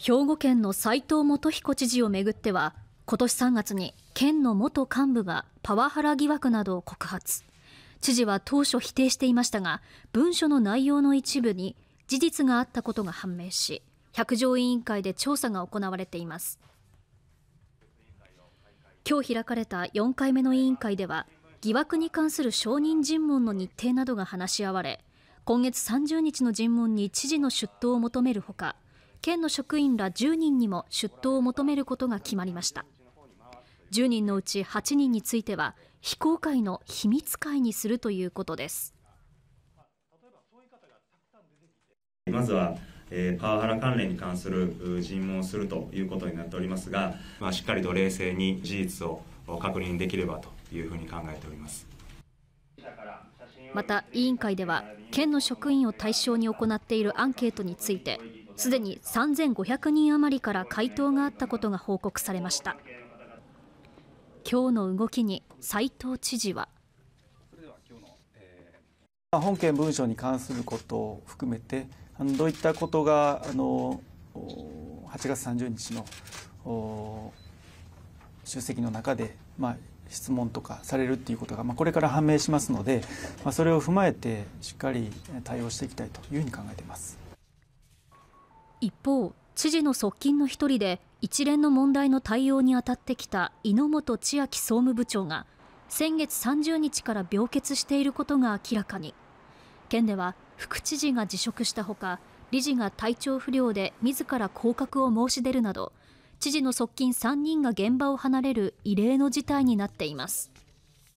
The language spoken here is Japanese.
兵庫県の斉藤元彦知事をめぐっては今年3月に県の元幹部がパワハラ疑惑などを告発知事は当初否定していましたが文書の内容の一部に事実があったことが判明し百条委員会で調査が行われています今日開かれた4回目の委員会では疑惑に関する証人尋問の日程などが話し合われ今月30日の尋問に知事の出頭を求めるほか県の職員ら10人にも出頭を求めることが決まりました10人のうち8人については非公開の秘密会にするということですまずはえー、パワハラ関連に関する尋問をするということになっておりますが、まあ、しっかりと冷静に事実を確認できればというふうに考えておりますまた委員会では県の職員を対象に行っているアンケートについてすでに3500人余りから回答があったことが報告されました今日の動きに斉藤知事は本件文書に関することを含めてどういったことがあの8月30日の出席の中で、まあ、質問とかされるっていうことが、まあ、これから判明しますので、まあ、それを踏まえてしっかり対応していきたいというふうに考えています。一方知事の側近の一人で一連の問題の対応に当たってきた猪本千秋総務部長が先月30日から病欠していることが明らかに県では副知事が辞職したほか理事が体調不良で自ら降格を申し出るなど知事の側近3人が現場を離れる異例の事態になっています